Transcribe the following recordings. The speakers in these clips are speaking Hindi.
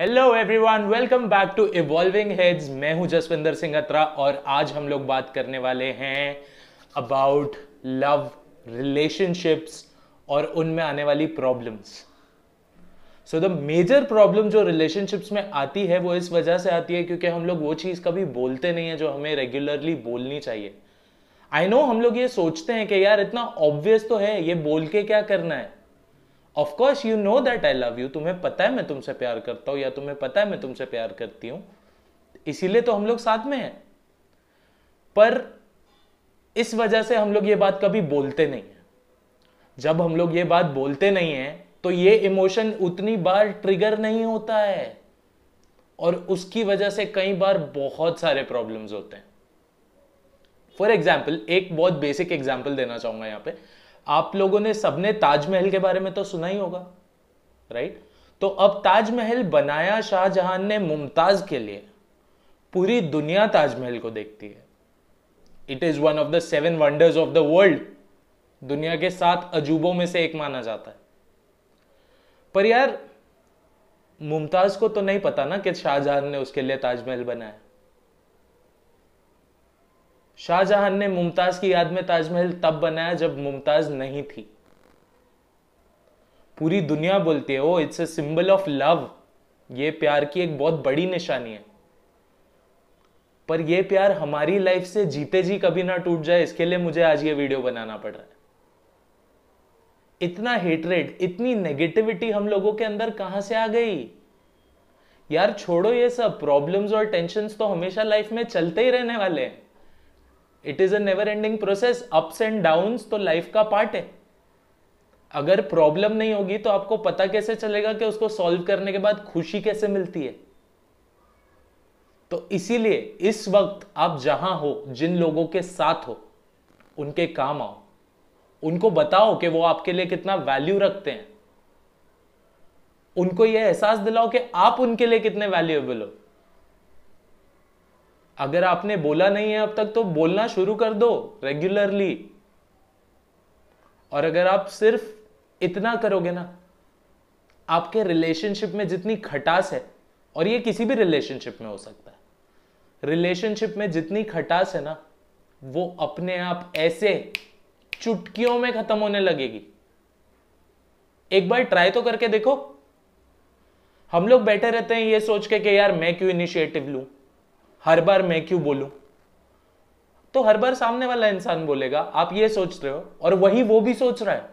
hello everyone welcome back to Evolving Heads मैं हूं जसविंदर सिंह अत्रा और आज हम लोग बात करने वाले हैं अबाउट लव रिलेशनशिप्स और उनमें आने वाली problems so the major problem जो रिलेशनशिप्स में आती है वो इस वजह से आती है क्योंकि हम लोग वो चीज़ कभी बोलते नहीं है जो हमें रेगुलरली बोलनी चाहिए आई नो हम लोग ये सोचते हैं कि यार इतना ऑब्वियस तो है ये बोल के क्या करना है of course you know that I love you तुम्हें पता है मैं तुमसे प्यार करता हूं या तुम्हें पता है मैं तुमसे प्यार करती हूं इसीलिए तो हम लोग साथ में हैं पर इस वजह से हम लोग ये बात कभी बोलते नहीं है जब हम लोग ये बात बोलते नहीं है तो ये इमोशन उतनी बार ट्रिगर नहीं होता है और उसकी वजह से कई बार बहुत सारे प्रॉब्लम्स होते हैं फॉर एग्जाम्पल एक बहुत बेसिक एग्जाम्पल देना चाहूंगा यहां पे आप लोगों ने सबने ताजमहल के बारे में तो सुना ही होगा राइट तो अब ताजमहल बनाया शाहजहां ने मुमताज के लिए पूरी दुनिया ताजमहल को देखती है it is one of the seven wonders of the world दुनिया के सात अजूबों में से एक माना जाता है पर यार मुमताज को तो नहीं पता ना कि शाहजहां ने उसके लिए ताजमहल बनाया शाहजहां ने मुमताज की याद में ताजमहल तब बनाया जब मुमताज नहीं थी पूरी दुनिया बोलती है oh it's a symbol of love ये प्यार की एक बहुत बड़ी निशानी है पर यह प्यार हमारी लाइफ से जीते जी कभी ना टूट जाए इसके लिए मुझे आज ये वीडियो बनाना पड़ रहा है इतना हेटरेट इतनी नेगेटिविटी हम लोगों के अंदर कहां से आ गई यार छोड़ो ये सब प्रॉब्लम्स और टेंशन तो हमेशा लाइफ में चलते ही रहने वाले हैं it is a never ending process ups and down तो लाइफ का पार्ट है अगर प्रॉब्लम नहीं होगी तो आपको पता कैसे चलेगा कि उसको सॉल्व करने के बाद खुशी कैसे मिलती है तो इसीलिए इस वक्त आप जहां हो जिन लोगों के साथ हो उनके काम आओ उनको बताओ कि वो आपके लिए कितना वैल्यू रखते हैं उनको यह एहसास दिलाओ कि आप उनके लिए कितने वैल्यूएबल हो अगर आपने बोला नहीं है अब तक तो बोलना शुरू कर दो रेगुलरली और अगर आप सिर्फ इतना करोगे ना आपके रिलेशनशिप में जितनी खटास है और ये किसी भी रिलेशनशिप में हो सकता है रिलेशनशिप में जितनी खटास है ना वो अपने आप ऐसे चुटकियों में खत्म होने लगेगी एक बार ट्राई तो करके देखो हम लोग बैठे रहते हैं ये सोच के कि यार मैं क्यों इनिशिएटिव लूं हर बार मैं क्यों बोलूं तो हर बार सामने वाला इंसान बोलेगा आप ये सोच रहे हो और वही वो भी सोच रहा है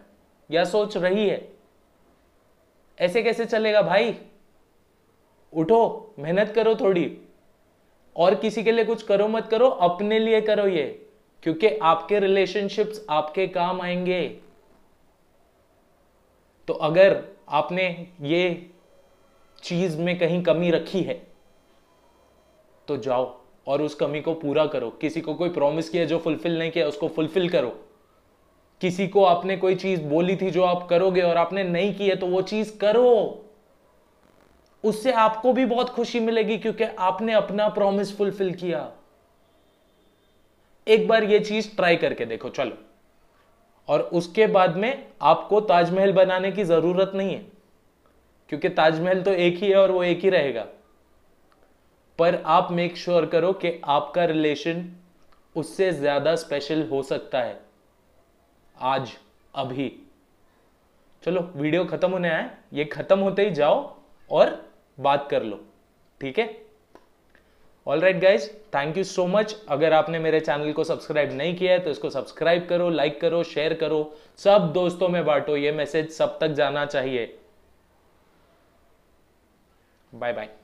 या सोच रही है ऐसे कैसे चलेगा भाई उठो मेहनत करो थोड़ी और किसी के लिए कुछ करो मत करो अपने लिए करो ये क्योंकि आपके रिलेशनशिप्स आपके काम आएंगे तो अगर आपने ये चीज में कहीं कमी रखी है तो जाओ और उस कमी को पूरा करो किसी को कोई प्रॉमिस किया जो फुलफिल नहीं किया उसको फुलफिल करो किसी को आपने कोई चीज बोली थी जो आप करोगे और आपने नहीं की है तो वो चीज करो उससे आपको भी बहुत खुशी मिलेगी क्योंकि आपने अपना प्रॉमिस फुलफिल किया एक बार ये चीज ट्राई करके देखो चलो और उसके बाद में आपको ताजमहल बनाने की जरूरत नहीं है क्योंकि ताजमहल तो एक ही है और वो एक ही रहेगा पर आप मेक श्योर sure करो कि आपका रिलेशन उससे ज्यादा स्पेशल हो सकता है आज अभी चलो वीडियो खत्म होने आए ये खत्म होते ही जाओ और बात कर लो ठीक है all right guys thank you so much अगर आपने मेरे चैनल को सब्सक्राइब नहीं किया है तो इसको सब्सक्राइब करो लाइक करो शेयर करो सब दोस्तों में बांटो ये मैसेज सब तक जाना चाहिए बाय बाय